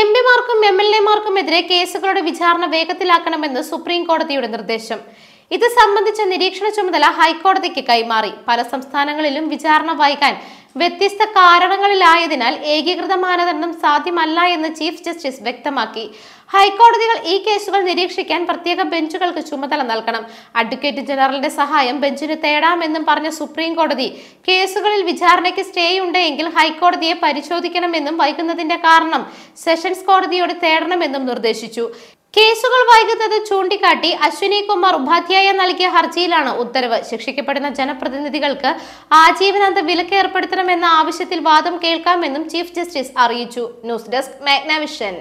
M പിമാർക്കും M L എതിരെ കേസുകളുടെ വിചാരണ വേഗത്തിലാക്കണമെന്ന് സുപ്രീം കോടതിയുടെ നിർദ്ദേശം ഇത് സംബന്ധിച്ച നിരീക്ഷണ ചുമതല ഹൈക്കോടതിക്ക് കൈമാറി പല സംസ്ഥാനങ്ങളിലും വിചാരണ വൈകാൻ വ്യത്യസ്ത കാരണങ്ങളിലായതിനാൽ ഏകീകൃത മാനദണ്ഡം സാധ്യമല്ല എന്ന് ചീഫ് ജസ്റ്റിസ് വ്യക്തമാക്കി ഹൈക്കോടതികൾ ഈ കേസുകൾ നിരീക്ഷിക്കാൻ പ്രത്യേക ബെഞ്ചുകൾക്ക് ചുമതല നൽകണം അഡ്വക്കേറ്റ് ജനറലിന്റെ സഹായം ബെഞ്ചിന് തേടാമെന്നും പറഞ്ഞ സുപ്രീം കോടതി കേസുകളിൽ വിചാരണയ്ക്ക് സ്റ്റേ ഉണ്ടെങ്കിൽ ഹൈക്കോടതിയെ പരിശോധിക്കണമെന്നും വൈകുന്നതിന്റെ കാരണം സെഷൻസ് കോടതിയോട് തേടണമെന്നും നിർദ്ദേശിച്ചു കേസുകൾ വൈകുന്നത് ചൂണ്ടിക്കാട്ടി അശ്വിനി കുമാർ ഉപാധ്യായ നൽകിയ ഹർജിയിലാണ് ഉത്തരവ് ശിക്ഷിക്കപ്പെടുന്ന ജനപ്രതിനിധികൾക്ക് ആജീവനാന്ത വിലക്ക് ഏർപ്പെടുത്തണമെന്ന ആവശ്യത്തിൽ വാദം കേൾക്കാമെന്നും ചീഫ് ജസ്റ്റിസ് അറിയിച്ചു ന്യൂസ് ഡെസ്ക് മാഗ്നാവിഷൻ